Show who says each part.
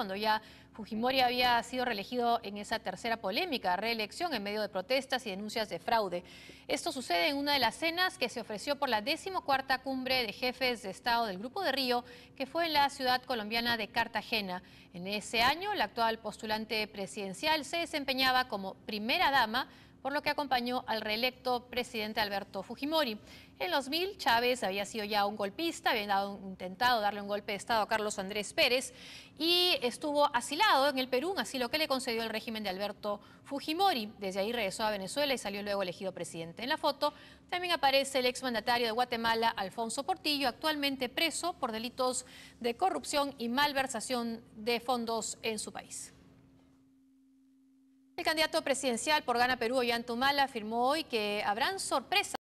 Speaker 1: cuando ya Fujimori había sido reelegido en esa tercera polémica reelección en medio de protestas y denuncias de fraude. Esto sucede en una de las cenas que se ofreció por la decimocuarta cumbre de jefes de Estado del Grupo de Río, que fue en la ciudad colombiana de Cartagena. En ese año, la actual postulante presidencial se desempeñaba como primera dama por lo que acompañó al reelecto presidente Alberto Fujimori. En los 2000, Chávez había sido ya un golpista, había intentado darle un golpe de Estado a Carlos Andrés Pérez y estuvo asilado en el Perú, así lo que le concedió el régimen de Alberto Fujimori. Desde ahí regresó a Venezuela y salió luego elegido presidente. En la foto también aparece el exmandatario de Guatemala, Alfonso Portillo, actualmente preso por delitos de corrupción y malversación de fondos en su país. El candidato presidencial por Gana Perú, Yan Tumala, afirmó hoy que habrán sorpresas